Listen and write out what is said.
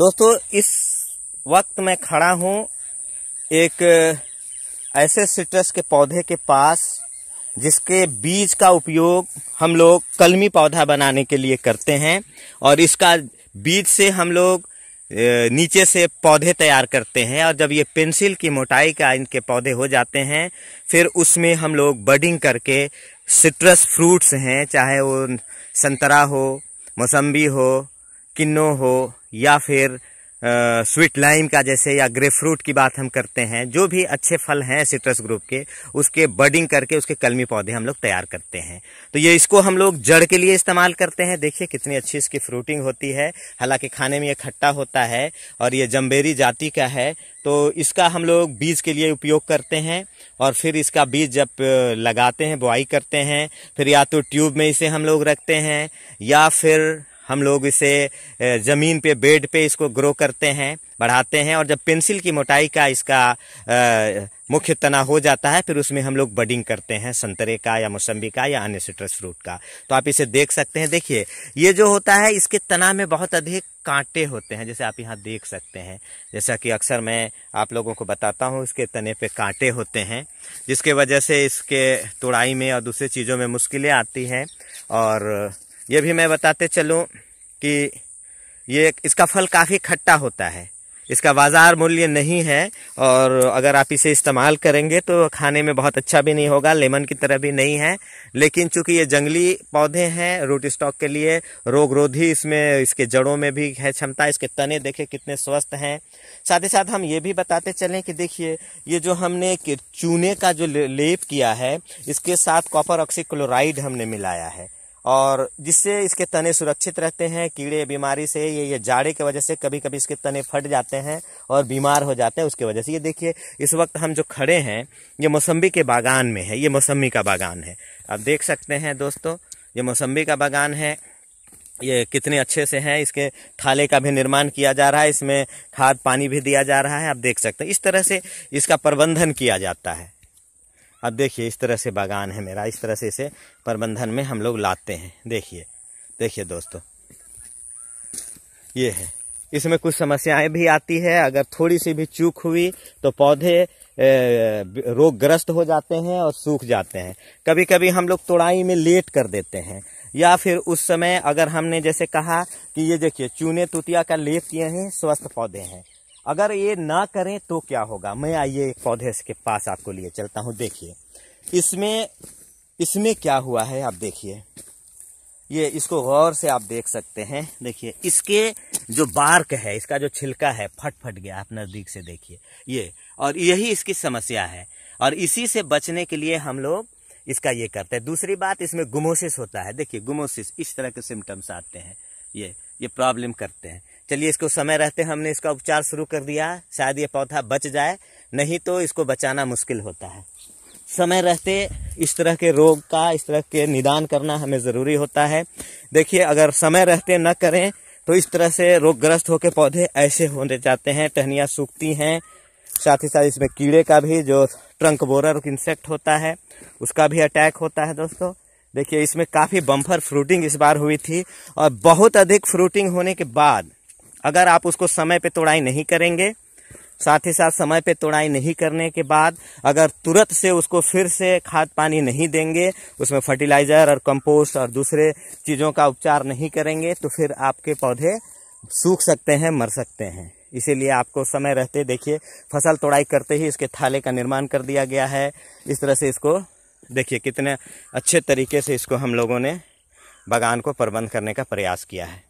दोस्तों इस वक्त मैं खड़ा हूँ एक ऐसे सिट्रस के पौधे के पास जिसके बीज का उपयोग हम लोग कलमी पौधा बनाने के लिए करते हैं और इसका बीज से हम लोग नीचे से पौधे तैयार करते हैं और जब ये पेंसिल की मोटाई का इनके पौधे हो जाते हैं फिर उसमें हम लोग बडिंग करके सिट्रस फ्रूट्स हैं चाहे वो संतरा हो मौसम्बी हो किन्नो हो या फिर आ, स्वीट लाइम का जैसे या ग्रे फ्रूट की बात हम करते हैं जो भी अच्छे फल हैं सिट्रस ग्रुप के उसके बर्डिंग करके उसके कलमी पौधे हम लोग तैयार करते हैं तो ये इसको हम लोग जड़ के लिए इस्तेमाल करते हैं देखिए कितनी अच्छी इसकी फ्रूटिंग होती है हालांकि खाने में ये खट्टा होता है और ये जम्बेरी जाति का है तो इसका हम लोग बीज के लिए उपयोग करते हैं और फिर इसका बीज जब लगाते हैं बुआई करते हैं फिर या तो ट्यूब में इसे हम लोग रखते हैं या फिर हम लोग इसे ज़मीन पे बेड पे इसको ग्रो करते हैं बढ़ाते हैं और जब पेंसिल की मोटाई का इसका मुख्य तना हो जाता है फिर उसमें हम लोग बडिंग करते हैं संतरे का या मौसम्बी का या अन्य सिट्रस फ्रूट का तो आप इसे देख सकते हैं देखिए ये जो होता है इसके तना में बहुत अधिक कांटे होते हैं जैसे आप यहाँ देख सकते हैं जैसा कि अक्सर मैं आप लोगों को बताता हूँ इसके तने पे कांटे होते हैं जिसके वजह से इसके तोड़ाई में और दूसरी चीज़ों में मुश्किलें आती हैं और ये भी मैं बताते चलूँ कि ये इसका फल काफ़ी खट्टा होता है इसका बाज़ार मूल्य नहीं है और अगर आप इसे इस्तेमाल करेंगे तो खाने में बहुत अच्छा भी नहीं होगा लेमन की तरह भी नहीं है लेकिन चूंकि ये जंगली पौधे हैं रूट स्टॉक के लिए रोग रोधी इसमें इसके जड़ों में भी है क्षमता इसके तने देखे कितने स्वस्थ हैं साथ ही साथ हम ये भी बताते चलें कि देखिए ये जो हमने चूने का जो लेप किया है इसके साथ कॉपर ऑक्सीक्लोराइड हमने मिलाया है और जिससे इसके तने सुरक्षित रहते हैं कीड़े बीमारी से ये ये जाड़े की वजह से कभी कभी इसके तने फट जाते हैं और बीमार हो जाते हैं उसकी वजह से ये देखिए इस वक्त हम जो खड़े हैं ये मौसम्बी के बागान में है ये मौसम्बी का बागान है आप देख सकते हैं दोस्तों ये मौसम्बी का बागान है ये कितने अच्छे से हैं इसके थाले का भी निर्माण किया जा रहा है इसमें खाद पानी भी दिया जा रहा है आप देख सकते हैं इस तरह से इसका प्रबंधन किया जाता है अब देखिए इस तरह से बागान है मेरा इस तरह से इसे प्रबंधन में हम लोग लाते हैं देखिए देखिए दोस्तों ये है इसमें कुछ समस्याएं भी आती है अगर थोड़ी सी भी चूक हुई तो पौधे रोगग्रस्त हो जाते हैं और सूख जाते हैं कभी कभी हम लोग तोड़ाई में लेट कर देते हैं या फिर उस समय अगर हमने जैसे कहा कि ये देखिए चूने तुतिया का लेप किए हैं स्वस्थ पौधे हैं अगर ये ना करें तो क्या होगा मैं आइए एक पौधे के पास आपको लिए चलता हूं देखिए इसमें इसमें क्या हुआ है आप देखिए ये इसको गौर से आप देख सकते हैं देखिए इसके जो बार्क है इसका जो छिलका है फट फट गया आप नज़दीक से देखिए ये और यही इसकी समस्या है और इसी से बचने के लिए हम लोग इसका ये करते हैं दूसरी बात इसमें गुमोसिस होता है देखिए गुमोसिस इस तरह के सिम्टम्स आते हैं ये ये प्रॉब्लम करते हैं चलिए इसको समय रहते हमने इसका उपचार शुरू कर दिया शायद ये पौधा बच जाए नहीं तो इसको बचाना मुश्किल होता है समय रहते इस तरह के रोग का इस तरह के निदान करना हमें ज़रूरी होता है देखिए अगर समय रहते न करें तो इस तरह से रोगग्रस्त होकर पौधे ऐसे होने जाते हैं टहनियाँ सूखती हैं साथ ही साथ इसमें कीड़े का भी जो ट्रंक बोरर इंसेक्ट होता है उसका भी अटैक होता है दोस्तों देखिए इसमें काफ़ी बम्फर फ्रूटिंग इस बार हुई थी और बहुत अधिक फ्रूटिंग होने के बाद अगर आप उसको समय पे तोड़ाई नहीं करेंगे साथ ही साथ समय पे तोड़ाई नहीं करने के बाद अगर तुरंत से उसको फिर से खाद पानी नहीं देंगे उसमें फर्टिलाइजर और कंपोस्ट और दूसरे चीज़ों का उपचार नहीं करेंगे तो फिर आपके पौधे सूख सकते हैं मर सकते हैं इसीलिए आपको समय रहते देखिए फसल तोड़ाई करते ही इसके थाले का निर्माण कर दिया गया है इस तरह से इसको देखिए कितने अच्छे तरीके से इसको हम लोगों ने बागान को प्रबंध करने का प्रयास किया है